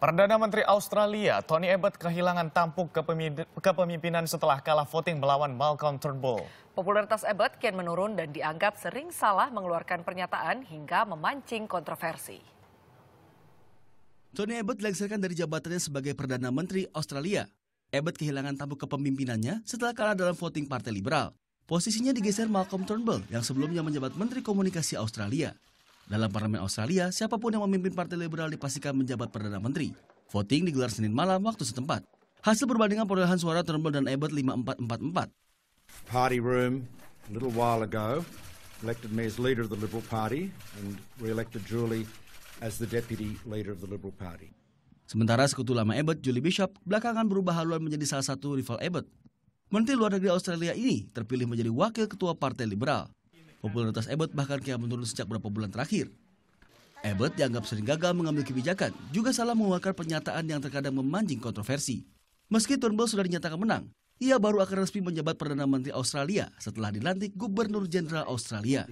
Perdana Menteri Australia Tony Abbott kehilangan tampuk kepemimpinan setelah kalah voting melawan Malcolm Turnbull. Popularitas Abbott kian menurun dan dianggap sering salah mengeluarkan pernyataan hingga memancing kontroversi. Tony Abbott dilengsarkan dari jabatannya sebagai Perdana Menteri Australia. Abbott kehilangan tampuk kepemimpinannya setelah kalah dalam voting Partai Liberal. Posisinya digeser Malcolm Turnbull yang sebelumnya menjabat Menteri Komunikasi Australia. Dalam Parlemen Australia, siapapun yang memimpin Partai Liberal dipastikan menjabat Perdana Menteri. Voting digelar Senin malam waktu setempat. Hasil perbandingan perolehan suara Turnbull dan Abbott 5444. Party room a little while ago elected me as leader of the Liberal Party and re-elected Julie as the deputy leader of the Liberal Party. Sementara sekutu lama Abbott, Julie Bishop, belakangan berubah haluan menjadi salah satu rival Abbott. Menteri Luar Negeri Australia ini terpilih menjadi wakil ketua Partai Liberal. Popularitas Abbott bahkan kian menurun sejak beberapa bulan terakhir. Abbott dianggap sering gagal mengambil kebijakan, juga salah mengeluarkan pernyataan yang terkadang memancing kontroversi. Meski Turnbull sudah dinyatakan menang, ia baru akan resmi menjabat Perdana Menteri Australia setelah dilantik Gubernur Jenderal Australia.